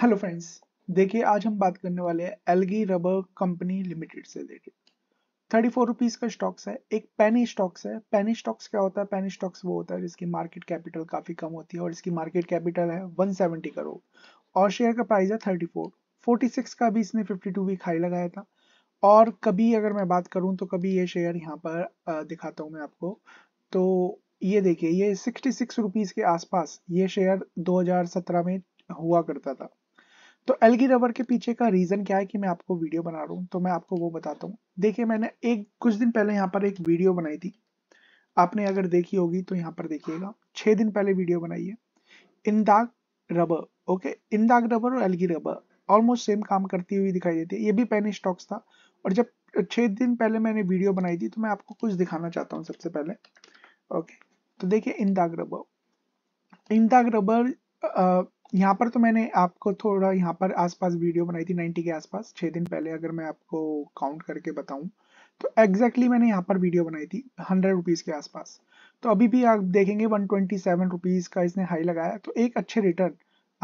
hello friends देखिए आज हम बात करने वाले हैं एलगी रबर कंपनी लिमिटेड से देखिए थर्टी फोर रुपीज का स्टॉक्स है एक पैनी स्टॉक्स है पैनी स्टॉक्स क्या होता है पैनी स्टॉक्स वो होता है जिसकी मार्केट कैपिटल काफी कम होती है और इसकी मार्केट कैपिटल है 170 करोड़ और शेयर का प्राइस है 34 46 का भी इसने 52 वीक हाई लगाया था और कभी अगर मैं बात करूं तो कभी ये शेयर यहाँ पर दिखाता हूँ मैं आपको तो ये देखिए ये सिक्सटी सिक्स रुपीज के आसपास ये शेयर 2017 में हुआ करता था तो एलगी रबर के पीछे का रीज़न क्या है कि मैं आपको वीडियो बना रहा हूँ तो मैं आपको वो बताता हूँ देखिए मैंने एक कुछ दिन पहले यहाँ पर एक वीडियो बनाई थी आपने अगर देखी होगी तो यहाँ पर देखिएगा छह दिन पहले वीडियो बनाई है Indag rubber okay Indag rubber और एलगी रबर ऑलमोस्ट सेम काम करती हुई दिखाई देती है ये भी पेनी स्टॉक्स था और जब छह दिन पहले मैंने वीडियो बनाई थी तो मैं आपको कुछ दिखाना चाहता हूँ सबसे पहले ओके तो देखिये इंदाग रबर इंदाग रबर यहाँ पर तो मैंने आपको थोड़ा यहाँ पर आसपास वीडियो बनाई थी 90 के आसपास छः दिन पहले अगर मैं आपको काउंट करके बताऊँ तो एग्जैक्टली exactly मैंने यहाँ पर वीडियो बनाई थी हंड्रेड रुपीज़ के आसपास तो अभी भी आप देखेंगे वन ट्वेंटी सेवन रुपीज़ का इसने हाई लगाया तो एक अच्छे रिटर्न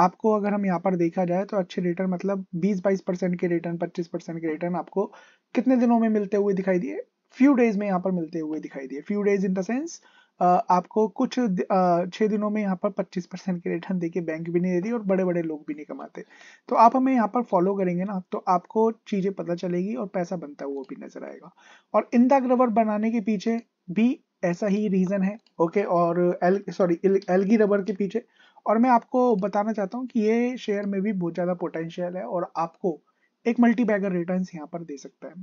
आपको अगर हम यहाँ पर देखा जाए तो अच्छे रिटर्न मतलब बीस बाईस परसेंट के रिटर्न पच्चीस परसेंट के रिटर्न आपको कितने दिनों में मिलते हुए दिखाई दिए फ्यू डेज में यहाँ पर मिलते हुए दिखाई दिए few days in the sense आपको कुछ छः दिनों में यहाँ पर 25 परसेंट की रिटर्न देके बैंक भी नहीं देती और बड़े बड़े लोग भी नहीं कमाते तो आप हमें यहाँ पर फॉलो करेंगे ना तो आपको चीज़ें पता चलेगी और पैसा बनता हुआ भी नजर आएगा और इंदा ग्रवर बनाने के पीछे भी ऐसा ही रीज़न है ओके और एल सॉरी एलगी रबर के पीछे और मैं आपको बताना चाहता हूँ कि ये शेयर में भी बहुत ज़्यादा पोटेंशियल है और आपको एक मल्टी बैगर रिटर्न यहाँ पर दे सकता है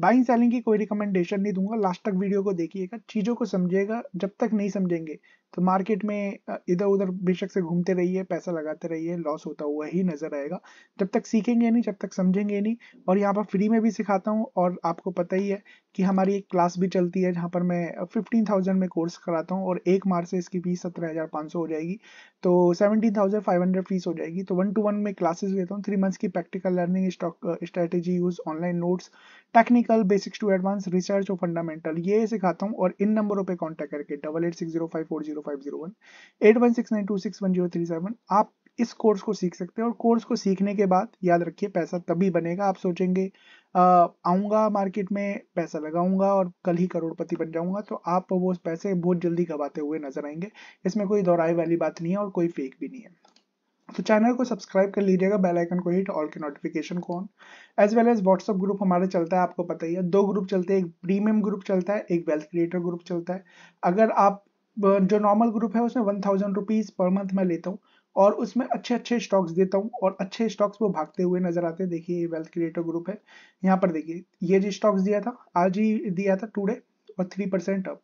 बाइंग सेलिंग की कोई रिकमेंडेशन नहीं दूंगा लास्ट तक वीडियो को देखिएगा चीज़ों को समझेगा जब तक नहीं समझेंगे तो मार्केट में इधर उधर बेशक से घूमते रहिए पैसा लगाते रहिए लॉस होता हुआ ही नजर आएगा जब तक सीखेंगे नहीं जब तक समझेंगे नहीं और यहाँ पर फ्री में भी सिखाता हूँ और आपको पता ही है कि हमारी एक क्लास भी चलती है जहाँ पर मैं फिफ्टीन थाउजेंड में कोर्स कराता हूँ और एक मार्च से इसकी फीस सत्रह हज़ार पाँच सौ हो जाएगी तो seventeen thousand five hundred fees हो जाएगी तो वन टू वन में क्लासेस लेता हूँ थ्री मंथ्स की practical learning stock strategy use online notes technical basics to advance research और फंडामेंटल ये सिखाता हूँ और इन नंबरों पर कॉन्टैक्ट करके double eight six zero five four zero आप इस कोर्स को सीख सकते हैं और कोर्स को सीखने के बाद याद रखिए पैसा तभी बनेगा आप सोचेंगे आऊंगा मार्केट में पैसा लगाऊंगा और कल ही करोड़पति बन जाऊंगा तो आप वो पैसे बहुत जल्दी गवाते हुए नजर आएंगे इसमें कोई दोहराई वाली बात नहीं है और कोई फेक भी नहीं है तो चैनल को सब्सक्राइब कर लीजिएगा बेल आइकन को हिट ऑल के नोटिफिकेशन को on as well as WhatsApp group हमारा चलता है आपको पता ही है दो ग्रुप चलते हैं एक प्रीमियम ग्रुप चलता है एक वेल्थ क्रिएटर ग्रुप चलता है अगर आप जो नॉर्मल ग्रुप है उसमें one thousand rupees per month में लेता हूँ और उसमें अच्छे अच्छे स्टॉक्स देता हूँ और अच्छे स्टॉक्स वो भागते हुए नजर आते हैं देखिए वेल्थ क्रिएटर ग्रुप है यहाँ पर देखिए ये जो स्टॉक्स दिया था आज ही दिया था टूडे और थ्री परसेंट अप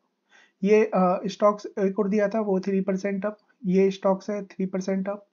ये स्टॉक्स एक और दिया था वो थ्री परसेंट अप ये स्टॉक्स है थ्री परसेंट अप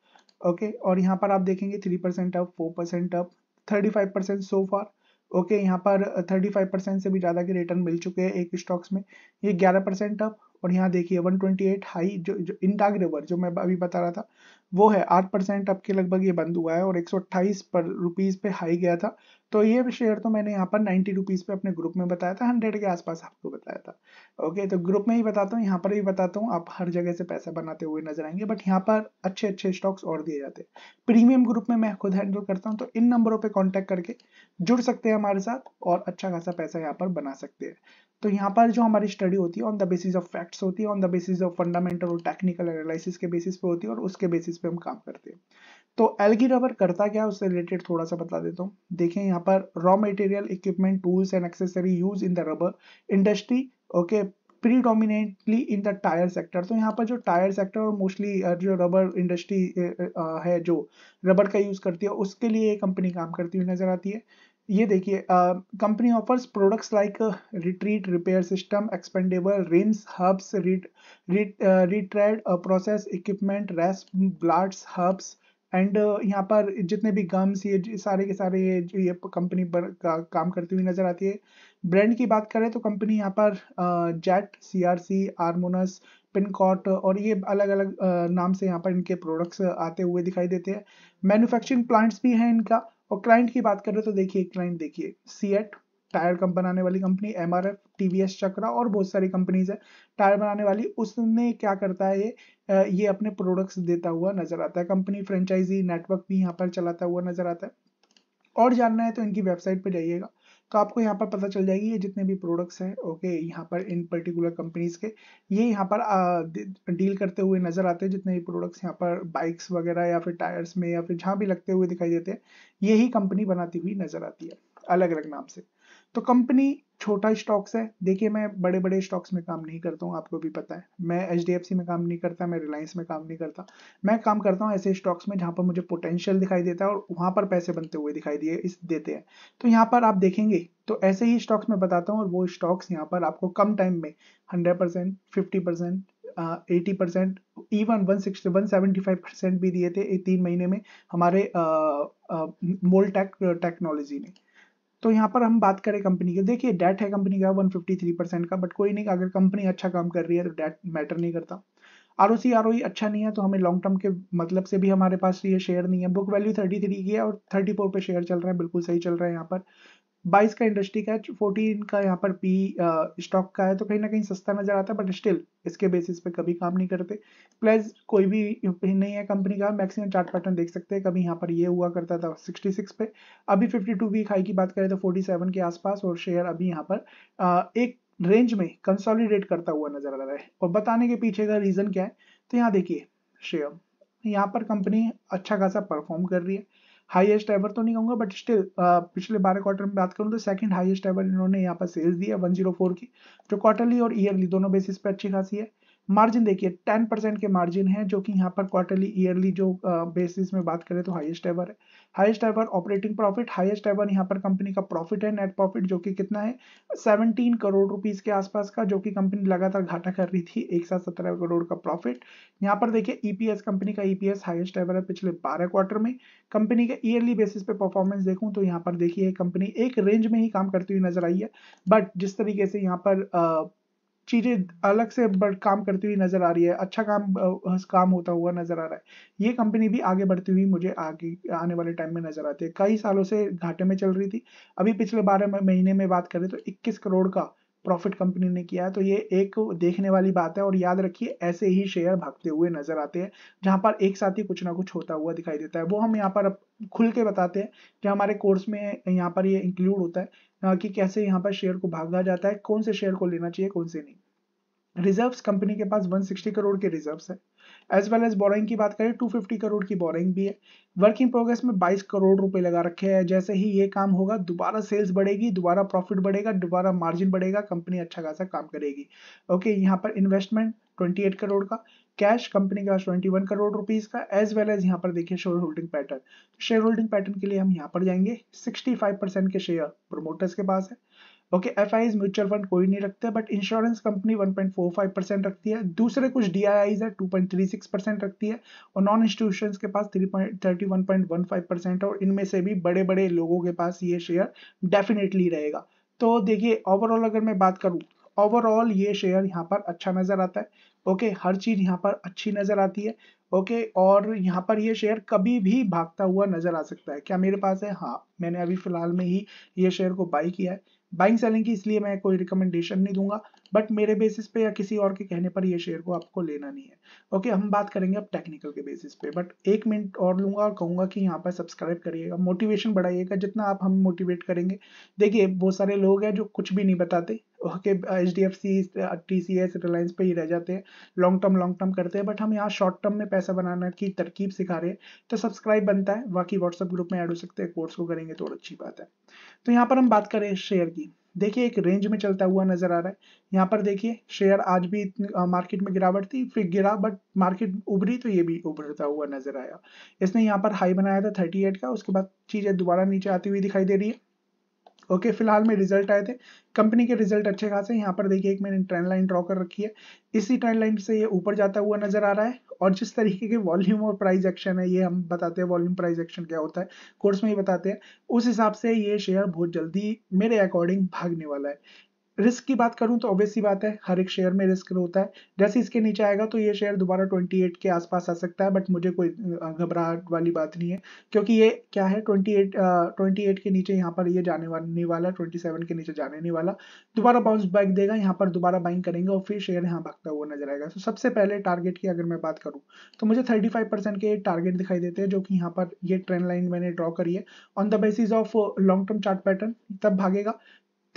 ओके और यहाँ पर आप देखेंगे three percent up four percent up thirty five percent so far okay यहाँ पर थर्टी फाइव परसेंट से भी ज़्यादा के रिटर्न मिल चुके हैं एक स्टॉक्स में ये ग्यारह परसेंट अप और यहाँ देखिए 128 हाई जो, जो इनडाग रिवर जो मैं अभी बता रहा था वो है आठ परसेंट आपके लगभग ये बंद हुआ है और एक सौ अट्ठाईस पर रुपीज़ पे हाई गया था तो ये शेयर तो मैंने यहाँ पर नाइन्टी रुपीज़ पे अपने ग्रुप में बताया था हंड्रेड के आसपास आपको बताया था ओके तो ग्रुप में ही बताता हूँ यहाँ पर भी बताता हूँ आप हर जगह से पैसा बनाते हुए नजर आएंगे बट यहाँ पर अच्छे अच्छे स्टॉक्स और दिए जाते हैं प्रीमियम ग्रुप में मैं खुद हैंडल करता हूँ तो इन नंबरों पर कॉन्टेक्ट करके जुड़ सकते हैं हमारे साथ और अच्छा खासा पैसा यहाँ पर बना सकते हैं तो यहाँ पर जो हमारी स्टडी होती है on the basis of facts होती है on the basis of fundamental और टेक्निकल एनालिसिस के बेसिस पे होती है और उसके बेसिस पे हम काम करते हैं तो एलगी रबर करता क्या है उससे रिलेटेड थोड़ा सा बता देता हूँ देखें यहाँ पर raw material equipment tools and accessory use in the rubber industry okay predominantly in the tyre sector तो यहाँ पर जो टायर सेक्टर और मोस्टली जो रबर इंडस्ट्री है जो रबर का यूज़ करती है उसके लिए ये कंपनी काम करती हुई नज़र आती है ये देखिए company offers products like retreat repair system expendable rims hubs retread process equipment rest blots hubs and यहाँ पर जितने भी गम्स ये सारे के सारे ये ये कंपनी पर का, काम करती हुई नज़र आती है ब्रांड की बात करें तो कंपनी यहाँ पर जेट सी आर सी आर्मोनस पिनकॉट और ये अलग अलग नाम से यहाँ पर इनके प्रोडक्ट्स आते हुए दिखाई देते हैं मैन्युफैक्चरिंग प्लांट्स भी हैं इनका और क्लाइंट की बात कर रहे तो देखिए क्लाइंट देखिए सीएट टायर कम बनाने वाली company M R F TVS Chakra और बहुत सारी कंपनीज है टायर बनाने वाली उसने क्या करता है ये ये अपने प्रोडक्ट्स देता हुआ नजर आता है कंपनी फ्रेंचाइजी नेटवर्क भी यहाँ पर चलाता हुआ नजर आता है और जानना है तो इनकी वेबसाइट पर जाइएगा तो आपको यहाँ पर पता चल जाएगी ये जितने भी प्रोडक्ट्स हैं ओके यहाँ पर इन पर्टिकुलर कंपनीज के ये यहाँ पर डील करते हुए नजर आते हैं जितने भी प्रोडक्ट्स यहाँ पर बाइक्स वगैरह या फिर टायर्स में या फिर जहाँ भी लगते हुए दिखाई देते हैं ये ही कंपनी बनाती हुई नजर आती है अलग अलग नाम से तो कंपनी छोटा स्टॉक्स है देखिए मैं बड़े बड़े स्टॉक्स में काम नहीं करता हूँ आपको भी पता है मैं एच में काम नहीं करता मैं रिलायंस में काम नहीं करता मैं काम करता हूँ ऐसे स्टॉक्स में जहाँ पर मुझे पोटेंशियल दिखाई देता है और वहाँ पर पैसे बनते हुए दिखाई दिए इस देते हैं तो यहाँ पर आप देखेंगे तो ऐसे ही स्टॉक्स में बताता हूँ और वो स्टॉक्स यहाँ पर आपको कम टाइम में hundred percent fifty percent eighty percent even one sixty one seventy five percent भी दिए थे तीन महीने में हमारे मोल टेक टेक्नोलॉजी ने तो यहाँ पर हम बात करें कंपनी की देखिए डेट है कंपनी का 153 परसेंट का बट कोई नहीं अगर कंपनी अच्छा काम कर रही है तो डेट मैटर नहीं करता R O C R O अच्छा नहीं है तो हमें लॉन्ग टर्म के मतलब से भी हमारे पास ये शेयर नहीं है बुक वैल्यू थर्टी थ्री की है और थर्टी फोर पे शेयर चल रहा है बिल्कुल सही चल रहा है यहाँ पर बाईस का इंडस्ट्री का है फोर्टीन का यहाँ पर पी स्टॉक का है तो कहीं ना कहीं सस्ता नजर आता है बट स्टिल इसके बेसिस पे कभी काम नहीं करते प्लस कोई भी नहीं है कंपनी का मैक्सिमम चार्ट पैटर्न देख सकते हैं कभी यहाँ पर ये हुआ करता था 66 पे अभी 52 टू वीक हाई की बात करें तो 47 के आसपास और शेयर अभी यहाँ पर आ, एक रेंज में कंसोलिडेट करता हुआ नजर आ रहा है और बताने के पीछे का रीजन क्या है तो यहाँ देखिए शेयर यहाँ पर कंपनी अच्छा खासा परफॉर्म कर रही है हाईएस्ट एवर तो नहीं कहूंगा बट स्टिल uh, पिछले बारह क्वार्टर में बात करूं तो सेकंड हाईएस्ट एवर इन्होंने यहाँ पर सेल्स दी है 104 की जो क्वार्टरली और ईयरली दोनों बेसिस पे अच्छी खासी है मार्जिन देखिए टेन परसेंट के मार्जिन है जो कि यहाँ पर क्वार्टरली ईयरली जो बेसिस में बात करें तो हाईएस्ट एवर है highest ever operating profit highest ever यहाँ पर कंपनी का प्रॉफिट है नेट प्रॉफिट जो कि कितना है 17 करोड़ रुपीस के आसपास का जो कि कंपनी लगातार घाटा कर रही थी एक साथ सत्रह करोड़ का प्रॉफिट यहाँ पर देखिए ईपीएस e कंपनी का ईपीएस हाईएस्ट एवर है पिछले बारह क्वार्टर में कंपनी का ईयरली बेसिस पे परफॉर्मेंस देखूँ तो यहाँ पर देखिए कंपनी एक रेंज में ही काम करती हुई नजर आई है बट जिस तरीके से यहाँ पर चीज़ें अलग से बढ़ काम करती हुई नज़र आ रही है अच्छा काम काम होता हुआ नज़र आ रहा है ये कंपनी भी आगे बढ़ती हुई मुझे आगे आने वाले टाइम में नज़र आती है कई सालों से घाटे में चल रही थी अभी पिछले बारह महीने में बात करें तो इक्कीस करोड़ का प्रॉफिट कंपनी ने किया है तो ये एक देखने वाली बात है और याद रखिए ऐसे ही शेयर भागते हुए नजर आते हैं जहां पर एक साथ ही कुछ ना कुछ होता हुआ दिखाई देता है वो हम यहाँ पर खुल के बताते हैं जो हमारे कोर्स में यहाँ पर ये इंक्लूड होता है कि कैसे यहाँ पर शेयर को भागा जाता है कौन से शेयर को लेना चाहिए कौन से नहीं रिजर्व्स कंपनी के पास 160 करोड़ के रिजर्व्स है एज वेल एज बोरिंग की बात करें 250 करोड़ की बोरिंग भी है वर्किंग प्रोग्रेस में 22 करोड़ रुपए लगा रखे हैं जैसे ही ये काम होगा दोबारा सेल्स बढ़ेगी दोबारा प्रॉफिट बढ़ेगा दोबारा मार्जिन बढ़ेगा कंपनी अच्छा खासा काम करेगी ओके यहाँ पर इन्वेस्टमेंट 28 करोड़ का कैश कंपनी का 21 करोड़ रुपीज का एज वेल एज यहाँ पर देखिए share holding pattern share holding pattern के लिए हम यहाँ पर जाएंगे 65 परसेंट के शेयर प्रोमोटर्स के पास है okay F I mutual fund कोई नहीं रखते बट इंश्योरेंस कंपनी 1.45 परसेंट रखती है दूसरे कुछ डी आई है 2.36 परसेंट रखती है और नॉन इंस्टीट्यूशन के पास 3.31.15 परसेंट और इनमें से भी बड़े बड़े लोगों के पास ये शेयर डेफिनेटली रहेगा तो देखिए ओवरऑल अगर मैं बात करूँ ओवरऑल ये शेयर यहाँ पर अच्छा नज़र आता है ओके okay, हर चीज़ यहाँ पर अच्छी नज़र आती है ओके okay, और यहाँ पर ये शेयर कभी भी भागता हुआ नज़र आ सकता है क्या मेरे पास है हाँ मैंने अभी फ़िलहाल में ही ये शेयर को बाई किया है बाइंग सेलिंग की इसलिए मैं कोई रिकमेंडेशन नहीं दूंगा बट मेरे बेसिस पे या किसी और के कहने पर ये शेयर को आपको लेना नहीं है ओके okay, हम बात करेंगे अब टेक्निकल के बेसिस पे बट एक मिनट और लूंगा और कहूंगा कि यहाँ पर सब्सक्राइब करिएगा मोटिवेशन बढ़ाइएगा जितना आप हम मोटिवेट करेंगे देखिए बहुत सारे लोग हैं जो कुछ भी नहीं बताते okay H D F C T C S Reliance पे ही रह जाते हैं लॉन्ग टर्म लॉन्ग टर्म करते हैं बट हम यहाँ शॉर्ट टर्म में पैसा बनाना की तरकीब सिखा रहे हैं तो सब्सक्राइब बनता है बाकी व्हाट्सअप ग्रुप में ऐड हो सकते हैं कोर्स को करेंगे तो और अच्छी बात है तो यहाँ पर हम बात करें शेयर की देखिए एक रेंज में चलता हुआ नजर आ रहा है यहाँ पर देखिए शेयर आज भी मार्केट में गिरावट थी फिर गिरा बट मार्केट उभरी तो ये भी उभरता हुआ नजर आया इसने यहाँ पर हाई बनाया था 38 का उसके बाद चीजें दोबारा नीचे आती हुई दिखाई दे रही है ओके okay, फिलहाल में रिजल्ट आए थे कंपनी के रिजल्ट अच्छे खासे यहाँ पर देखिए एक मैंने ट्रेंड लाइन ड्रॉ कर रखी है इसी ट्रेंड लाइन से ये ऊपर जाता हुआ नजर आ रहा है और जिस तरीके के वॉल्यूम और प्राइस एक्शन है ये हम बताते हैं वॉल्यूम प्राइस एक्शन क्या होता है कोर्स में ही बताते हैं उस हिसाब से ये शेयर बहुत जल्दी मेरे अकॉर्डिंग भागने वाला है रिस्क की बात करूं तो ऑब्वियसली बात है हर एक शेयर में रिस्क होता है जैसे इसके नीचे आएगा तो ये शेयर दोबारा 28 के आसपास आ सकता है बट मुझे कोई घबराहट वाली बात नहीं है क्योंकि ये क्या है 28 28 के नीचे यहाँ पर ये जाने नहीं वाला 27 के नीचे जाने नहीं वाला दोबारा बाउंस बैक देगा यहाँ पर दोबारा बाइंग करेंगे और फिर शेयर यहाँ भागता हुआ नजर आएगा तो सबसे पहले टारगेट की अगर मैं बात करूँ तो मुझे थर्टी के टारगेट दिखाई देते हैं जो कि यहाँ पर ये ट्रेंड लाइन मैंने ड्रॉ करी है on the basis of long term chart pattern तब भागेगा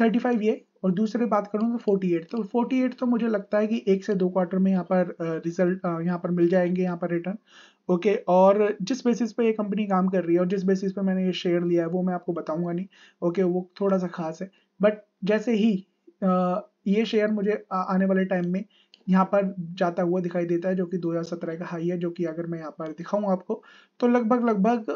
थर्टी फाइव ये और दूसरे बात करूँ तो फोर्टी एट तो फोर्टी एट तो मुझे लगता है कि एक से दो क्वार्टर में यहाँ पर रिजल्ट यहाँ पर मिल जाएंगे यहाँ पर रिटर्न ओके okay, और जिस बेसिस पे ये कंपनी काम कर रही है और जिस बेसिस पे मैंने ये शेयर लिया है वो मैं आपको बताऊंगा नहीं ओके okay, वो थोड़ा सा खास है बट जैसे ही आ, ये शेयर मुझे आ, आने वाले टाइम में यहाँ पर जाता हुआ दिखाई देता है जो कि 2017 का हाई है जो कि अगर मैं यहाँ पर दिखाऊं आपको तो लगभग लगभग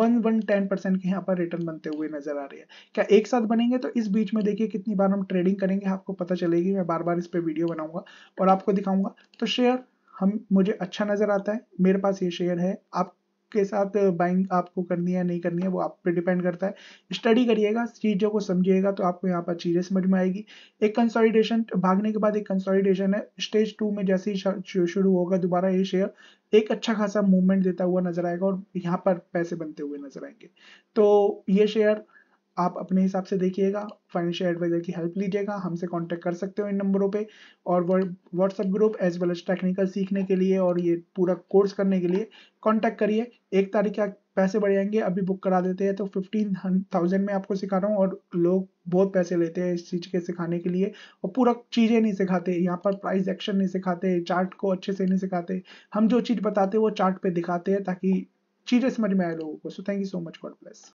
वन वन टेन परसेंट के यहाँ पर रिटर्न बनते हुए नजर आ रहे हैं क्या एक साथ बनेंगे तो इस बीच में देखिए कितनी बार हम ट्रेडिंग करेंगे आपको पता चलेगी मैं बार बार इस पर वीडियो बनाऊंगा और आपको दिखाऊंगा तो शेयर हम मुझे अच्छा नज़र आता है मेरे पास ये शेयर है आप के साथ बाइंग आपको करनी है नहीं करनी है वो आप पे डिपेंड करता है स्टडी करिएगा चीज़ों को समझिएगा तो आपको यहाँ पर चीज़ें समझ में आएगी एक कंसोलिडेशन भागने के बाद एक कंसोलिडेशन है स्टेज टू में जैसे ही शुरू होगा दोबारा ये शेयर एक अच्छा खासा मूवमेंट देता हुआ नजर आएगा और यहाँ पर पैसे बनते हुए नजर आएंगे तो ये शेयर आप अपने हिसाब से देखिएगा फाइनेंशियल एडवाइजर की हेल्प लीजिएगा हमसे कांटेक्ट कर सकते हो इन नंबरों पे और WhatsApp group as well as technical सीखने के लिए और ये पूरा कोर्स करने के लिए कांटेक्ट करिए एक तारीख के पैसे बढ़ जाएंगे अभी बुक करा देते हैं तो फिफ्टीन थाउजेंड में आपको सिखा रहा हूँ और लोग बहुत पैसे लेते हैं इस चीज़ के सिखाने के लिए और पूरा चीज़ें नहीं सिखाते यहाँ पर प्राइस एक्शन नहीं सिखाते चार्ट को अच्छे से नहीं सिखाते हम जो चीज़ बताते हैं वो चार्ट पे दिखाते हैं ताकि चीज़ें समझ में आए लोगों को so thank you so much God bless